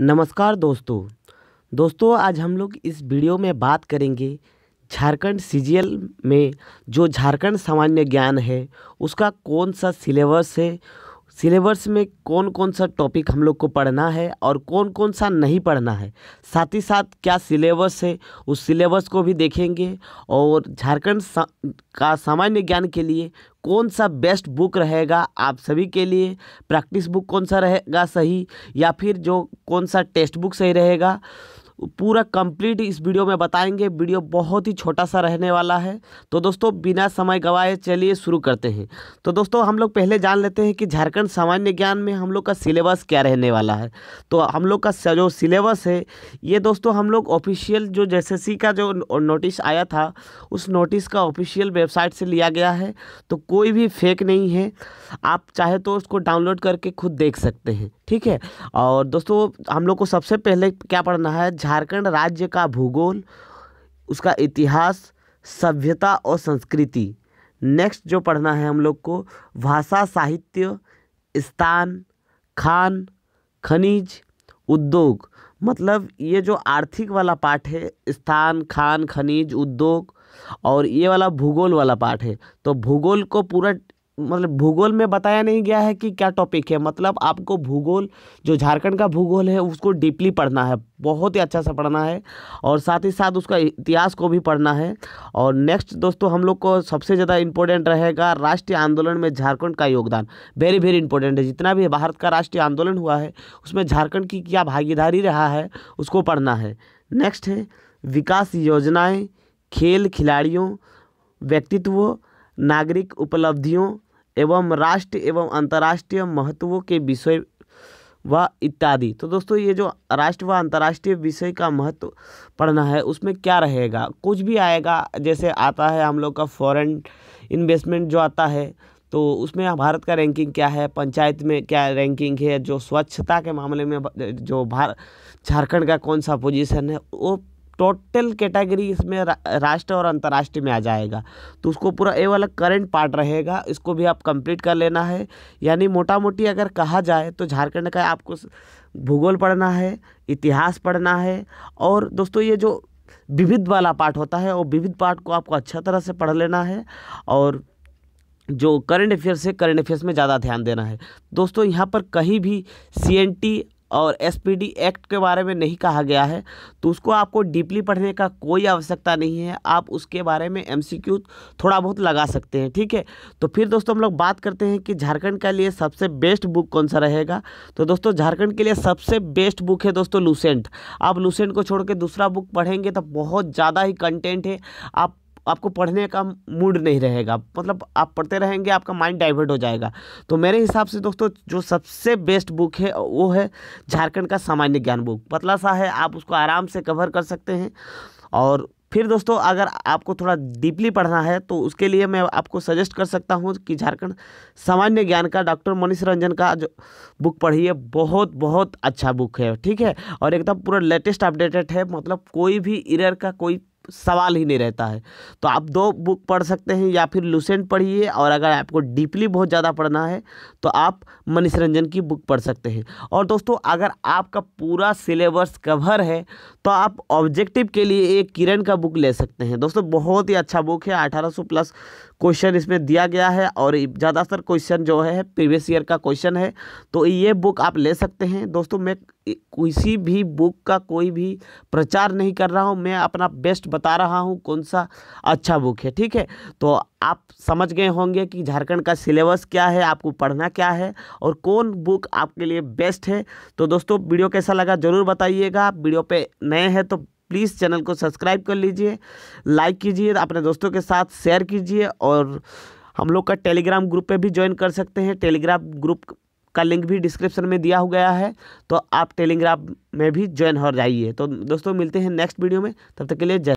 नमस्कार दोस्तों दोस्तों आज हम लोग इस वीडियो में बात करेंगे झारखंड सीजीएल में जो झारखंड सामान्य ज्ञान है उसका कौन सा सिलेबस है सिलेबस में कौन कौन सा टॉपिक हम लोग को पढ़ना है और कौन कौन सा नहीं पढ़ना है साथ ही साथ क्या सिलेबस है उस सिलेबस को भी देखेंगे और झारखंड सा, का सामान्य ज्ञान के लिए कौन सा बेस्ट बुक रहेगा आप सभी के लिए प्रैक्टिस बुक कौन सा रहेगा सही या फिर जो कौन सा टेक्स्ट बुक सही रहेगा पूरा कंप्लीट इस वीडियो में बताएंगे वीडियो बहुत ही छोटा सा रहने वाला है तो दोस्तों बिना समय गवाए चलिए शुरू करते हैं तो दोस्तों हम लोग पहले जान लेते हैं कि झारखंड सामान्य ज्ञान में हम लोग का सिलेबस क्या रहने वाला है तो हम लोग का जो सिलेबस है ये दोस्तों हम लोग ऑफिशियल जो जे का जो नोटिस आया था उस नोटिस का ऑफिशियल वेबसाइट से लिया गया है तो कोई भी फेक नहीं है आप चाहे तो उसको डाउनलोड करके खुद देख सकते हैं ठीक है और दोस्तों हम लोग को सबसे पहले क्या पढ़ना है झारखंड राज्य का भूगोल उसका इतिहास सभ्यता और संस्कृति नेक्स्ट जो पढ़ना है हम लोग को भाषा साहित्य स्थान खान खनिज उद्योग मतलब ये जो आर्थिक वाला पाठ है स्थान खान खनिज उद्योग और ये वाला भूगोल वाला पाठ है तो भूगोल को पूरा मतलब भूगोल में बताया नहीं गया है कि क्या टॉपिक है मतलब आपको भूगोल जो झारखंड का भूगोल है उसको डीपली पढ़ना है बहुत ही अच्छा सा पढ़ना है और साथ ही साथ उसका इतिहास को भी पढ़ना है और नेक्स्ट दोस्तों हम लोग को सबसे ज़्यादा इंपॉर्टेंट रहेगा राष्ट्रीय आंदोलन में झारखंड का योगदान वेरी वेरी इंपॉर्टेंट है जितना भी भारत का राष्ट्रीय आंदोलन हुआ है उसमें झारखंड की क्या भागीदारी रहा है उसको पढ़ना है नेक्स्ट है विकास योजनाएँ खेल खिलाड़ियों व्यक्तित्व नागरिक उपलब्धियों एवं राष्ट्र एवं अंतर्राष्ट्रीय महत्वों के विषय व इत्यादि तो दोस्तों ये जो राष्ट्र व अंतर्राष्ट्रीय विषय का महत्व पढ़ना है उसमें क्या रहेगा कुछ भी आएगा जैसे आता है हम लोग का फॉरेन इन्वेस्टमेंट जो आता है तो उसमें भारत का रैंकिंग क्या है पंचायत में क्या रैंकिंग है जो स्वच्छता के मामले में जो भार झारखंड का कौन सा पोजीशन है वो टोटल कैटेगरी इसमें राष्ट्र और अंतर्राष्ट्रीय में आ जाएगा तो उसको पूरा ए वाला करंट पार्ट रहेगा इसको भी आप कंप्लीट कर लेना है यानी मोटा मोटी अगर कहा जाए तो झारखंड का आपको भूगोल पढ़ना है इतिहास पढ़ना है और दोस्तों ये जो विविध वाला पार्ट होता है वो विविध पार्ट को आपको अच्छा तरह से पढ़ लेना है और जो करंट अफेयर्स है करंट अफेयर्स में ज़्यादा ध्यान देना है दोस्तों यहाँ पर कहीं भी सी और एसपीडी एक्ट के बारे में नहीं कहा गया है तो उसको आपको डीपली पढ़ने का कोई आवश्यकता नहीं है आप उसके बारे में एमसीक्यू थोड़ा बहुत लगा सकते हैं ठीक है तो फिर दोस्तों हम लोग बात करते हैं कि झारखंड के लिए सबसे बेस्ट बुक कौन सा रहेगा तो दोस्तों झारखंड के लिए सबसे बेस्ट बुक है दोस्तों लूसेंट आप लूसेंट को छोड़ के दूसरा बुक पढ़ेंगे तो बहुत ज़्यादा ही कंटेंट है आप आपको पढ़ने का मूड नहीं रहेगा मतलब आप पढ़ते रहेंगे आपका माइंड डाइवर्ट हो जाएगा तो मेरे हिसाब से दोस्तों जो सबसे बेस्ट बुक है वो है झारखंड का सामान्य ज्ञान बुक पतला सा है आप उसको आराम से कवर कर सकते हैं और फिर दोस्तों अगर आपको थोड़ा डीपली पढ़ना है तो उसके लिए मैं आपको सजेस्ट कर सकता हूँ कि झारखंड सामान्य ज्ञान का डॉक्टर मनीष रंजन का जो बुक पढ़िए बहुत बहुत अच्छा बुक है ठीक है और एकदम पूरा लेटेस्ट अपडेटेड है मतलब कोई भी इरर का कोई सवाल ही नहीं रहता है तो आप दो बुक पढ़ सकते हैं या फिर लूसेंट पढ़िए और अगर आपको डीपली बहुत ज़्यादा पढ़ना है तो आप मनीष रंजन की बुक पढ़ सकते हैं और दोस्तों अगर आपका पूरा सिलेबस कवर है तो आप ऑब्जेक्टिव के लिए एक किरण का बुक ले सकते हैं दोस्तों बहुत ही अच्छा बुक है अठारह प्लस क्वेश्चन इसमें दिया गया है और ज़्यादातर क्वेश्चन जो है प्रीवियस ईयर का क्वेश्चन है तो ये बुक आप ले सकते हैं दोस्तों मैं किसी भी बुक का कोई भी प्रचार नहीं कर रहा हूँ मैं अपना बेस्ट बता रहा हूँ कौन सा अच्छा बुक है ठीक है तो आप समझ गए होंगे कि झारखंड का सिलेबस क्या है आपको पढ़ना क्या है और कौन बुक आपके लिए बेस्ट है तो दोस्तों वीडियो कैसा लगा ज़रूर बताइएगा वीडियो पे नए हैं तो प्लीज़ चैनल को सब्सक्राइब कर लीजिए लाइक कीजिए अपने दोस्तों के साथ शेयर कीजिए और हम लोग का टेलीग्राम ग्रुप पे भी ज्वाइन कर सकते हैं टेलीग्राम ग्रुप का लिंक भी डिस्क्रिप्शन में दिया हो गया है तो आप टेलीग्राम में भी ज्वाइन हो जाइए तो दोस्तों मिलते हैं नेक्स्ट वीडियो में तब तक के लिए जय